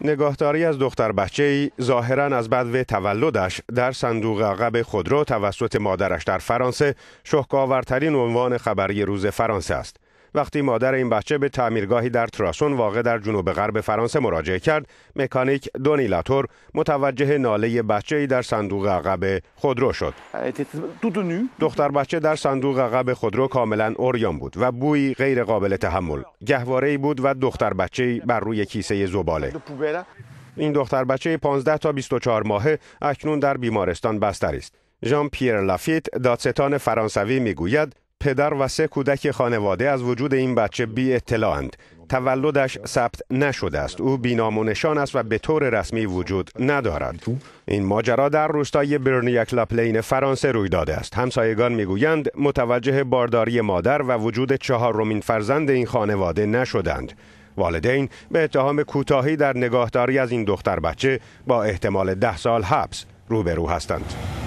نگاهداری از دختر بچه ای ظاهرا از بدو تولدش در صندوق عقب خودرو توسط مادرش در فرانسه شهکاورترین عنوان خبری روز فرانسه است. وقتی مادر این بچه به تعمیرگاهی در تراسون واقع در جنوب غرب فرانسه مراجعه کرد مکانیک دونیلاتور متوجه ناله بچه‌ای در صندوق عقب خودرو شد دختر بچه در صندوق عقب خودرو کاملا اوریان بود و بویی غیر قابل تحمل گهواره بود و دختر بچه بر روی کیسه زباله این دختر بچه 15 تا 24 ماهه اکنون در بیمارستان بستری است ژان پیر لافیت دادستان فرانسوی میگوید پدر و سه کودک خانواده از وجود این بچه بی اطلاعند. تولدش ثبت نشده است. او بینام و نشان است و به طور رسمی وجود ندارد. این ماجرا در روستای برنیک لاپلین فرانسه روی داده است. همسایگان میگویند متوجه بارداری مادر و وجود چهار رومین فرزند این خانواده نشدند. والدین به اتهام کوتاهی در نگاهداری از این دختر بچه با احتمال ده سال حبس روبرو هستند.